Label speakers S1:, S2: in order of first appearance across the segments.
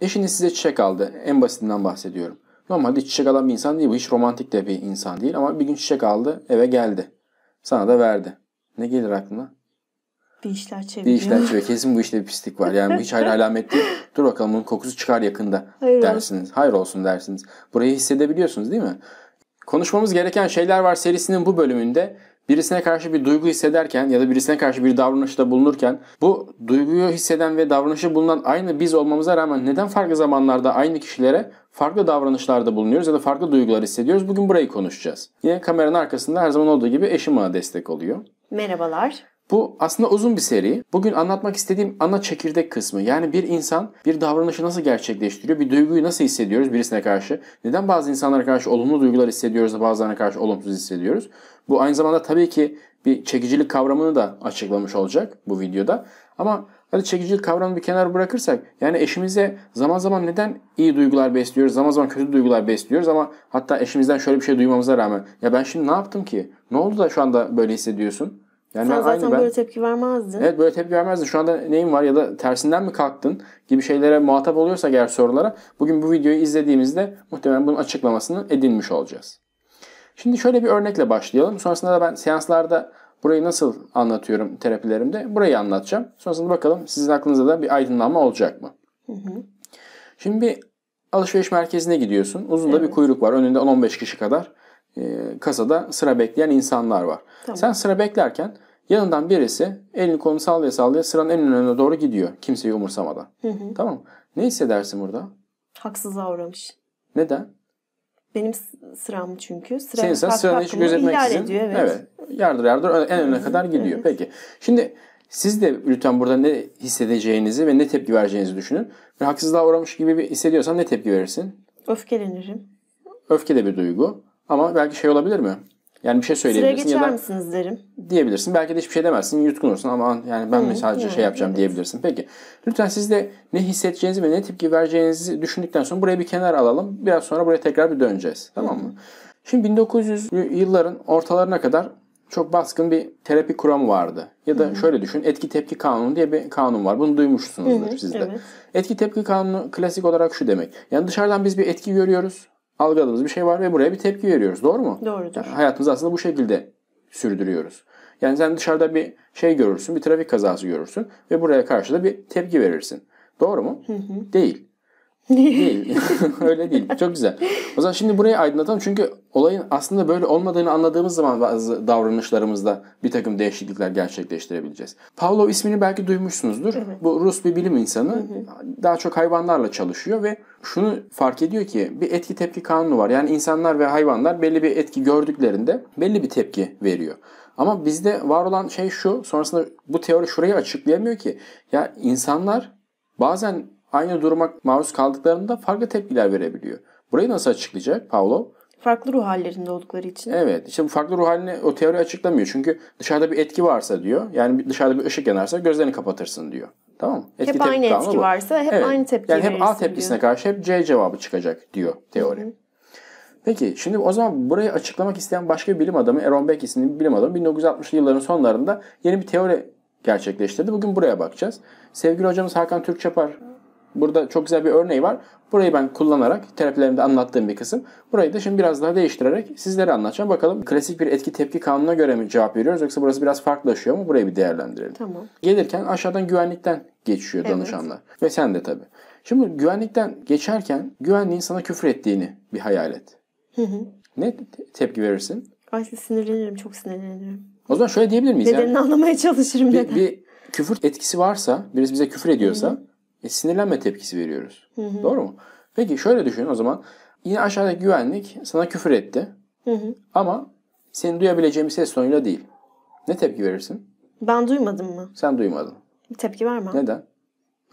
S1: Eşiniz size çiçek aldı. En basitinden bahsediyorum. Normalde çiçek alan bir insan değil bu. Hiç romantik de bir insan değil ama bir gün çiçek aldı eve geldi. Sana da verdi. Ne gelir aklına?
S2: Bir işler çeviriyor. Bir işler çeviriyor.
S1: Kesin bu işte bir pislik var. Yani bu hiç hayır alamet değil. Dur bakalım bunun kokusu çıkar yakında hayır dersiniz. Olsun. Hayır olsun dersiniz. Burayı hissedebiliyorsunuz değil mi? Konuşmamız gereken şeyler var serisinin bu bölümünde birisine karşı bir duygu hissederken ya da birisine karşı bir davranışta bulunurken bu duyguyu hisseden ve davranışı bulunan aynı biz olmamıza rağmen neden farklı zamanlarda aynı kişilere farklı davranışlarda bulunuyoruz ya da farklı duygular hissediyoruz? Bugün burayı konuşacağız. Yine kameranın arkasında her zaman olduğu gibi eşim bana destek oluyor.
S2: Merhabalar.
S1: Bu aslında uzun bir seri. Bugün anlatmak istediğim ana çekirdek kısmı. Yani bir insan bir davranışı nasıl gerçekleştiriyor, bir duyguyu nasıl hissediyoruz birisine karşı. Neden bazı insanlara karşı olumlu duygular hissediyoruz da bazılarına karşı olumsuz hissediyoruz. Bu aynı zamanda tabii ki bir çekicilik kavramını da açıklamış olacak bu videoda. Ama hadi çekicilik kavramını bir kenara bırakırsak yani eşimize zaman zaman neden iyi duygular besliyoruz, zaman zaman kötü duygular besliyoruz ama hatta eşimizden şöyle bir şey duymamıza rağmen ya ben şimdi ne yaptım ki? Ne oldu da şu anda böyle hissediyorsun? Yani Sen ben zaten aynı, ben, böyle
S2: tepki vermezdin. Evet
S1: böyle tepki vermezdin. Şu anda neyin var ya da tersinden mi kalktın gibi şeylere muhatap oluyorsa eğer sorulara bugün bu videoyu izlediğimizde muhtemelen bunun açıklamasını edinmiş olacağız. Şimdi şöyle bir örnekle başlayalım. Sonrasında da ben seanslarda burayı nasıl anlatıyorum terapilerimde burayı anlatacağım. Sonrasında bakalım sizin aklınızda da bir aydınlanma olacak mı? Hı hı. Şimdi bir alışveriş merkezine gidiyorsun. Uzun evet. da bir kuyruk var. Önünde 10-15 kişi kadar kasada sıra bekleyen insanlar var. Tamam. Sen sıra beklerken Yanından birisi elini kolunu sallaya sallaya sıranın en önüne doğru gidiyor. Kimseyi umursamadan. Hı hı. Tamam Ne hissedersin burada?
S2: Haksızlığa uğramış. Neden? Benim sıram çünkü. Sıra Senin sıra sıranı hiç gözetmek Ediyor, evet. evet.
S1: Yardır yardır en önüne kadar gidiyor. Evet. Peki. Şimdi siz de lütfen burada ne hissedeceğinizi ve ne tepki vereceğinizi düşünün. Ve haksızlığa uğramış gibi bir hissediyorsan ne tepki verirsin?
S2: Öfkelenirim.
S1: Öfke de bir duygu. Ama belki şey olabilir mi? Yani bir şey söyleyebilirsin Sıra geçer ya da
S2: misiniz derim.
S1: diyebilirsin. Belki de hiçbir şey demezsin. Yutkunursun ama yani ben mi sadece yani, şey yapacağım evet. diyebilirsin. Peki lütfen siz de ne hissedeceğinizi ve ne tepki vereceğinizi düşündükten sonra buraya bir kenar alalım. Biraz sonra buraya tekrar bir döneceğiz. Tamam mı? Şimdi 1900 yılların ortalarına kadar çok baskın bir terapi kuramı vardı. Ya da hı şöyle düşün etki tepki kanunu diye bir kanun var. Bunu duymuşsunuzdur Hı-hı, siz de. Evet. Etki tepki kanunu klasik olarak şu demek. Yani dışarıdan biz bir etki görüyoruz algıladığımız bir şey var ve buraya bir tepki veriyoruz. Doğru mu? Doğrudur. Yani hayatımızı aslında bu şekilde sürdürüyoruz. Yani sen dışarıda bir şey görürsün, bir trafik kazası görürsün ve buraya karşı da bir tepki verirsin. Doğru mu? Hı hı. Değil değil. Öyle değil. Çok güzel. O zaman şimdi burayı aydınlatalım. Çünkü olayın aslında böyle olmadığını anladığımız zaman bazı davranışlarımızda bir takım değişiklikler gerçekleştirebileceğiz. Pavlo ismini belki duymuşsunuzdur. Evet. Bu Rus bir bilim insanı. Daha çok hayvanlarla çalışıyor ve şunu fark ediyor ki bir etki tepki kanunu var. Yani insanlar ve hayvanlar belli bir etki gördüklerinde belli bir tepki veriyor. Ama bizde var olan şey şu. Sonrasında bu teori şurayı açıklayamıyor ki. Ya insanlar bazen aynı duruma maruz kaldıklarında farklı tepkiler verebiliyor. Burayı nasıl açıklayacak Paolo?
S2: Farklı ruh hallerinde oldukları için. Evet.
S1: işte bu farklı ruh halini o teori açıklamıyor. Çünkü dışarıda bir etki varsa diyor. Yani dışarıda bir ışık yanarsa gözlerini kapatırsın diyor. Tamam mı? Etki hep tepki aynı etki varsa hep evet. aynı tepki Yani hep A tepkisine diyor. karşı hep C cevabı çıkacak diyor teori. Peki şimdi o zaman burayı açıklamak isteyen başka bir bilim adamı Aaron Beck isimli bir bilim adamı 1960'lı yılların sonlarında yeni bir teori gerçekleştirdi. Bugün buraya bakacağız. Sevgili hocamız Hakan Türkçapar Burada çok güzel bir örneği var. Burayı ben kullanarak terapilerimde anlattığım bir kısım. Burayı da şimdi biraz daha değiştirerek sizlere anlatacağım. Bakalım klasik bir etki tepki kanununa göre mi cevap veriyoruz yoksa burası biraz farklılaşıyor mu? Burayı bir değerlendirelim. Tamam. Gelirken aşağıdan güvenlikten geçiyor evet. danışanlar. Ve sen de tabii. Şimdi güvenlikten geçerken güvenliğin sana küfür ettiğini bir hayal et. Hı hı. Ne tepki verirsin?
S2: Ay sinirlenirim, çok sinirlenirim.
S1: O zaman şöyle diyebilir miyiz? Nedenini yani?
S2: anlamaya çalışırım bir, neden. Bir
S1: küfür etkisi varsa, birisi bize küfür ediyorsa hı hı e, sinirlenme tepkisi veriyoruz. Hı hı. Doğru mu? Peki şöyle düşünün o zaman. Yine aşağıdaki güvenlik sana küfür etti. Hı hı. Ama seni duyabileceğim ses tonuyla değil. Ne tepki verirsin? Ben
S2: duymadım mı?
S1: Sen duymadın.
S2: Bir tepki var mı? Neden?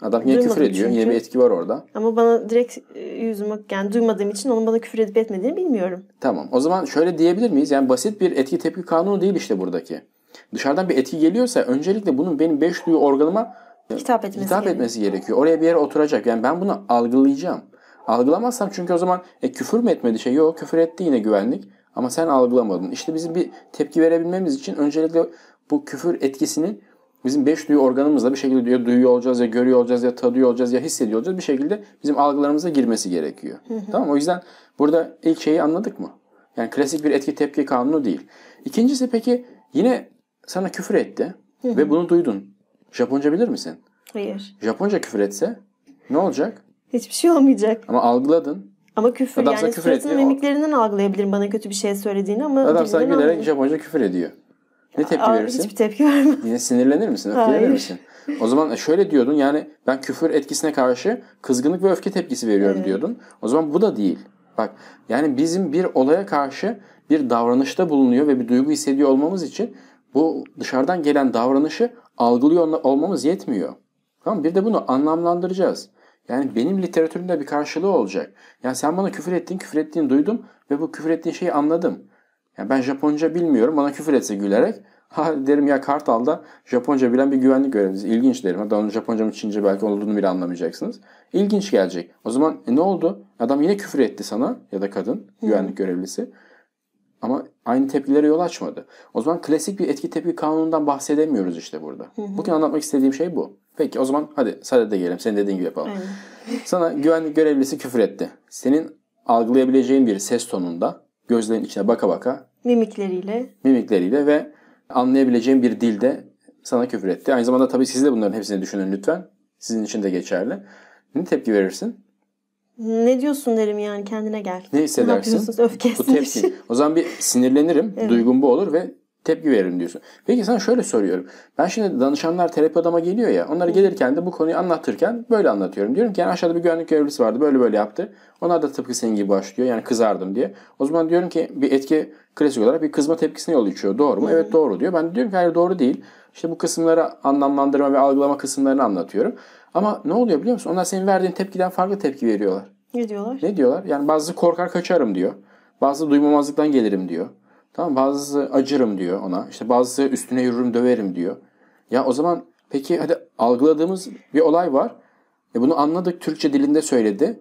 S1: Adam yine duymadım küfür ediyor. Çünkü. Yine bir etki var orada.
S2: Ama bana direkt e, yüzüme yani duymadığım için onun bana küfür edip etmediğini bilmiyorum.
S1: Tamam. O zaman şöyle diyebilir miyiz? Yani basit bir etki tepki kanunu değil işte buradaki. Dışarıdan bir etki geliyorsa öncelikle bunun benim beş duyu organıma hitap etmesi, hitap gerekiyor. etmesi gerekiyor. Oraya bir yere oturacak. Yani ben bunu algılayacağım. Algılamazsam çünkü o zaman e, küfür mü etmedi şey? Yok küfür etti yine güvenlik. Ama sen algılamadın. İşte bizim bir tepki verebilmemiz için öncelikle bu küfür etkisini bizim beş duyu organımızla bir şekilde ya duyuyor olacağız ya görüyor olacağız ya tadıyor olacağız ya hissediyor olacağız. Bir şekilde bizim algılarımıza girmesi gerekiyor. Hı hı. Tamam O yüzden burada ilk şeyi anladık mı? Yani klasik bir etki tepki kanunu değil. İkincisi peki yine sana küfür etti hı hı. ve bunu duydun. Japonca bilir misin? Hayır. Japonca küfür etse ne olacak? Hiçbir şey olmayacak. Ama algıladın. Ama küfür Adam yani küfür suratının ediyor.
S2: mimiklerinden algılayabilirim bana kötü bir şey söylediğini ama... Adam sana gülerek
S1: Japonca küfür ediyor. Ne tepki Aa, verirsin? Hiçbir
S2: tepki vermem.
S1: Yine sinirlenir misin? Öfkelenir misin? O zaman şöyle diyordun yani ben küfür etkisine karşı kızgınlık ve öfke tepkisi veriyorum evet. diyordun. O zaman bu da değil. Bak yani bizim bir olaya karşı bir davranışta bulunuyor ve bir duygu hissediyor olmamız için bu dışarıdan gelen davranışı algılıyor olmamız yetmiyor. Tamam Bir de bunu anlamlandıracağız. Yani benim literatürümde bir karşılığı olacak. Yani sen bana küfür ettin, küfür ettiğini duydum ve bu küfür ettiğin şeyi anladım. Yani ben Japonca bilmiyorum. Bana küfür etse gülerek ha derim ya Kartal'da Japonca bilen bir güvenlik görevlisi. İlginç derim. Hatta onun Japonca mı Çince belki olduğunu bile anlamayacaksınız. İlginç gelecek. O zaman e, ne oldu? Adam yine küfür etti sana ya da kadın güvenlik görevlisi. Ama aynı tepkilere yol açmadı. O zaman klasik bir etki tepki kanunundan bahsedemiyoruz işte burada. Bugün anlatmak istediğim şey bu. Peki o zaman hadi sadede gelelim. Senin dediğin gibi yapalım. Sana güvenlik görevlisi küfür etti. Senin algılayabileceğin bir ses tonunda gözlerin içine baka baka
S2: mimikleriyle
S1: mimikleriyle ve anlayabileceğin bir dilde sana küfür etti. Aynı zamanda tabii siz de bunların hepsini düşünün lütfen. Sizin için de geçerli. Ne tepki verirsin?
S2: ne diyorsun derim yani kendine gel. Ne hissedersin? Ne yapıyorsunuz? Öfke Bu tepki.
S1: O zaman bir sinirlenirim. evet. Duygum bu olur ve tepki veririm diyorsun. Peki sana şöyle soruyorum. Ben şimdi danışanlar terapi odama geliyor ya. Onları gelirken de bu konuyu anlatırken böyle anlatıyorum. Diyorum ki yani aşağıda bir güvenlik görevlisi vardı. Böyle böyle yaptı. Onlar da tıpkı senin gibi başlıyor. Yani kızardım diye. O zaman diyorum ki bir etki klasik olarak bir kızma tepkisine yol açıyor. Doğru mu? Evet doğru diyor. Ben diyorum ki hayır doğru değil. İşte bu kısımları anlamlandırma ve algılama kısımlarını anlatıyorum. Ama ne oluyor biliyor musun? Onlar senin verdiğin tepkiden farklı tepki veriyorlar.
S2: Ne diyorlar? Ne diyorlar?
S1: Yani bazı korkar kaçarım diyor. Bazı duymamazlıktan gelirim diyor. Tamam bazısı acırım diyor ona. İşte bazısı üstüne yürürüm döverim diyor. Ya o zaman peki hadi algıladığımız bir olay var. E bunu anladık Türkçe dilinde söyledi.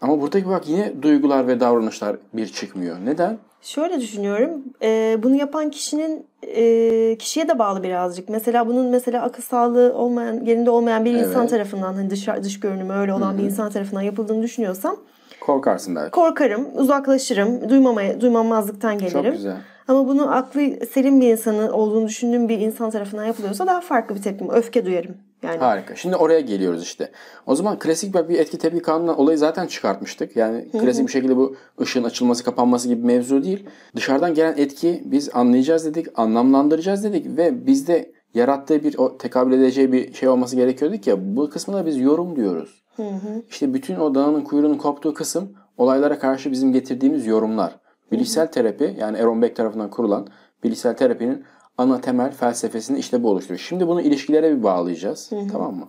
S1: Ama buradaki bak yine duygular ve davranışlar bir çıkmıyor. Neden?
S2: Şöyle düşünüyorum. E, bunu yapan kişinin e, kişiye de bağlı birazcık. Mesela bunun mesela akıl sağlığı olmayan, yerinde olmayan bir evet. insan tarafından hani dış dış görünümü öyle olan Hı-hı. bir insan tarafından yapıldığını düşünüyorsam
S1: korkarsın belki.
S2: Korkarım, uzaklaşırım, duymamaya duymamazlıktan gelirim. Çok güzel. Ama bunu aklı selim bir insanın olduğunu düşündüğüm bir insan tarafından yapılıyorsa daha farklı bir tepkim, öfke duyarım.
S1: Yani. Harika. Şimdi oraya geliyoruz işte. O zaman klasik bir etki tepki kanunu olayı zaten çıkartmıştık. Yani klasik bir şekilde bu ışığın açılması kapanması gibi mevzu değil değil. Dışarıdan gelen etki biz anlayacağız dedik, anlamlandıracağız dedik ve bizde yarattığı bir o tekabül edeceği bir şey olması gerekiyor dedik ya. Bu kısmına biz yorum diyoruz. Hı hı. İşte bütün o dağının kuyruğunun koptuğu kısım olaylara karşı bizim getirdiğimiz yorumlar. Bilişsel terapi yani Aaron Beck tarafından kurulan bilişsel terapinin ana temel felsefesini işte bu oluşturuyor. Şimdi bunu ilişkilere bir bağlayacağız. Hı hı. Tamam mı?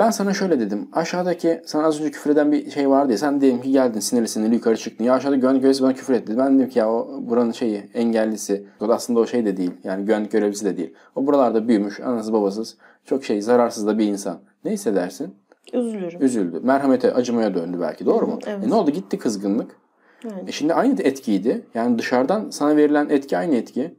S1: Ben sana şöyle dedim. Aşağıdaki sana az önce küfür eden bir şey vardı ya. Sen diyelim ki geldin sinirli sinirli yukarı çıktın. Ya aşağıda güvenlik görevlisi bana küfür etti. Ben dedim ki ya o buranın şeyi engellisi. O da aslında o şey de değil. Yani güvenlik görevlisi de değil. O buralarda büyümüş. anası babasız. Çok şey zararsız da bir insan. Ne hissedersin? Üzülürüm. Üzüldü. Merhamete acımaya döndü belki. Doğru mu? Evet. E ne oldu? Gitti kızgınlık. Evet. E şimdi aynı etkiydi. Yani dışarıdan sana verilen etki aynı etki.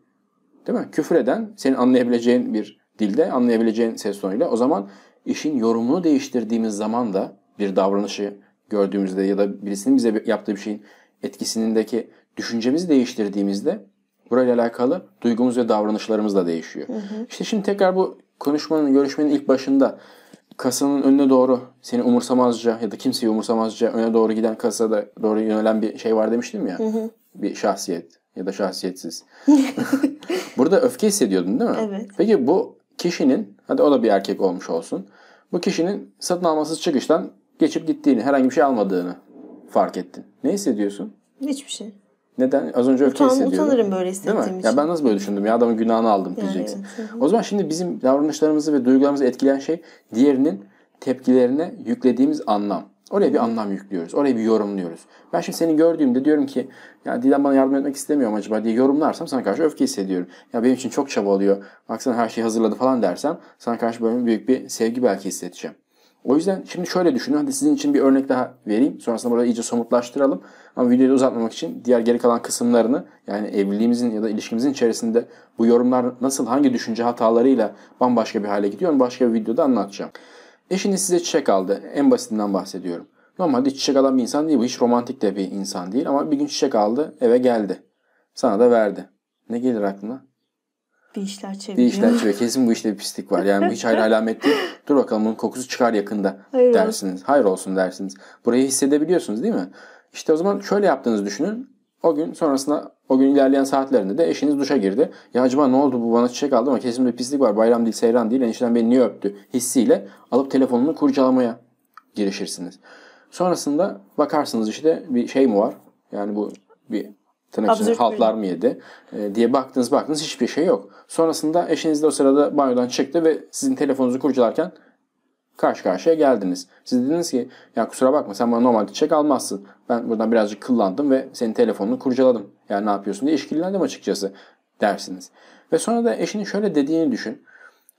S1: Değil mi? Küfür eden senin anlayabileceğin bir dilde anlayabileceğin ses tonuyla. O zaman işin yorumunu değiştirdiğimiz zaman da bir davranışı gördüğümüzde ya da birisinin bize yaptığı bir şeyin etkisindeki düşüncemizi değiştirdiğimizde burayla alakalı duygumuz ve davranışlarımız da değişiyor. Hı hı. İşte şimdi tekrar bu konuşmanın, görüşmenin ilk başında kasanın önüne doğru seni umursamazca ya da kimseyi umursamazca öne doğru giden kasada doğru yönelen bir şey var demiştim ya. Hı hı. Bir şahsiyet ya da şahsiyetsiz. Burada öfke hissediyordun değil mi? Evet. Peki bu kişinin, hadi o da bir erkek olmuş olsun. Bu kişinin satın almasız çıkıştan geçip gittiğini, herhangi bir şey almadığını fark ettin. Ne hissediyorsun? Hiçbir şey. Neden? Az önce öfke Utan, hissediyordum. Utanırım
S2: böyle hissettiğim Değil mi? için. Ya ben
S1: nasıl böyle düşündüm? Ya adamın günahını aldım yani diyeceksin. Evet. O zaman şimdi bizim davranışlarımızı ve duygularımızı etkileyen şey diğerinin tepkilerine yüklediğimiz anlam. Oraya bir anlam yüklüyoruz. Oraya bir yorumluyoruz. Ben şimdi seni gördüğümde diyorum ki ya Dilan bana yardım etmek istemiyorum acaba diye yorumlarsam sana karşı öfke hissediyorum. Ya benim için çok çaba oluyor. Baksana her şeyi hazırladı falan dersen sana karşı böyle büyük bir sevgi belki hissedeceğim. O yüzden şimdi şöyle düşünün. Hadi sizin için bir örnek daha vereyim. Sonrasında burada iyice somutlaştıralım. Ama videoyu uzatmamak için diğer geri kalan kısımlarını yani evliliğimizin ya da ilişkimizin içerisinde bu yorumlar nasıl hangi düşünce hatalarıyla bambaşka bir hale gidiyor onu başka bir videoda anlatacağım. Eşiniz size çiçek aldı. En basitinden bahsediyorum. Normalde çiçek alan bir insan değil bu. Hiç romantik de bir insan değil ama bir gün çiçek aldı eve geldi. Sana da verdi. Ne gelir aklına?
S2: Bir işler çeviriyor. Bir işler çeviriyor.
S1: Kesin bu işte bir pislik var. Yani hiç hayır alamet değil. Dur bakalım bunun kokusu çıkar yakında hayır dersiniz. Olsun. Hayır olsun dersiniz. Burayı hissedebiliyorsunuz değil mi? İşte o zaman şöyle yaptığınızı düşünün. O gün sonrasında o gün ilerleyen saatlerinde de eşiniz duşa girdi. Ya acaba ne oldu bu bana çiçek aldı ama kesin bir pislik var bayram değil seyran değil enişten beni niye öptü hissiyle alıp telefonunu kurcalamaya girişirsiniz. Sonrasında bakarsınız işte bir şey mi var yani bu bir tırnak içinde haltlar mı yedi e, diye baktınız baktınız hiçbir şey yok. Sonrasında eşiniz de o sırada banyodan çıktı ve sizin telefonunuzu kurcalarken karşı karşıya geldiniz. Siz dediniz ki ya kusura bakma sen bana normalde çek almazsın. Ben buradan birazcık kıllandım ve senin telefonunu kurcaladım. Yani ne yapıyorsun diye işkillendim açıkçası dersiniz. Ve sonra da eşinin şöyle dediğini düşün.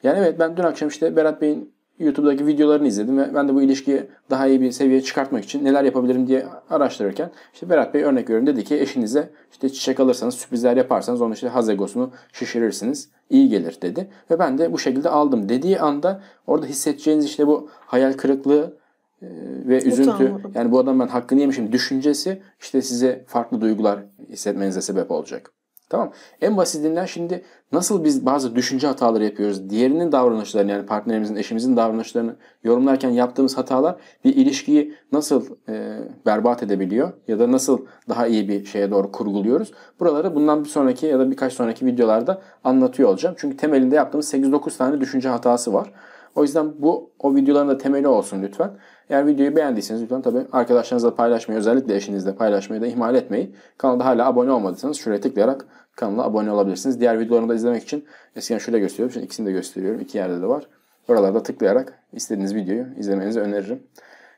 S1: Yani evet ben dün akşam işte Berat Bey'in YouTube'daki videolarını izledim ve ben de bu ilişkiyi daha iyi bir seviyeye çıkartmak için neler yapabilirim diye araştırırken işte Berat Bey örnek veriyorum dedi ki eşinize işte çiçek alırsanız sürprizler yaparsanız onun işte hazegosunu şişirirsiniz iyi gelir dedi. Ve ben de bu şekilde aldım dediği anda orada hissedeceğiniz işte bu hayal kırıklığı e, ve üzüntü yani bu adam ben hakkını yemişim düşüncesi işte size farklı duygular hissetmenize sebep olacak. Tamam En basitinden şimdi nasıl biz bazı düşünce hataları yapıyoruz? Diğerinin davranışlarını yani partnerimizin, eşimizin davranışlarını yorumlarken yaptığımız hatalar bir ilişkiyi nasıl e, berbat edebiliyor ya da nasıl daha iyi bir şeye doğru kurguluyoruz? Buraları bundan bir sonraki ya da birkaç sonraki videolarda anlatıyor olacağım. Çünkü temelinde yaptığımız 8-9 tane düşünce hatası var. O yüzden bu o videoların da temeli olsun lütfen. Eğer videoyu beğendiyseniz lütfen tabii arkadaşlarınızla paylaşmayı, özellikle eşinizle paylaşmayı da ihmal etmeyin. Kanalda hala abone olmadıysanız şuraya tıklayarak kanala abone olabilirsiniz. Diğer videolarını da izlemek için eskiden şurada gösteriyorum. Şimdi ikisini de gösteriyorum. İki yerde de var. Oralarda tıklayarak istediğiniz videoyu izlemenizi öneririm.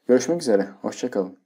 S1: Görüşmek üzere. Hoşçakalın.